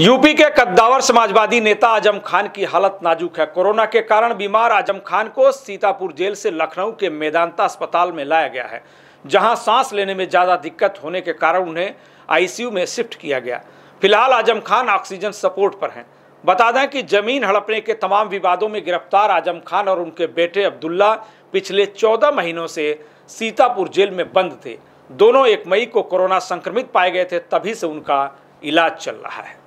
UP के कद्दावर समाजवादी नेता आजम खान की हालत नाजुक है कोरोना के कारण बीमार आजम खान को सीतापुर जेल से लखनऊ के मेदांता अस्पताल में लाया गया है जहां सांस लेने में ज़्यादा दिक्कत होने के कारण उन्हें आईसीयू में शिफ्ट किया गया फिलहाल आजम खान ऑक्सीजन सपोर्ट पर हैं बता दें कि जमीन हड़पने के तमाम विवादों में गिरफ्तार आजम खान और उनके बेटे अब्दुल्ला पिछले चौदह महीनों से सीतापुर जेल में बंद थे दोनों एक मई को कोरोना संक्रमित पाए गए थे तभी से उनका इलाज चल रहा है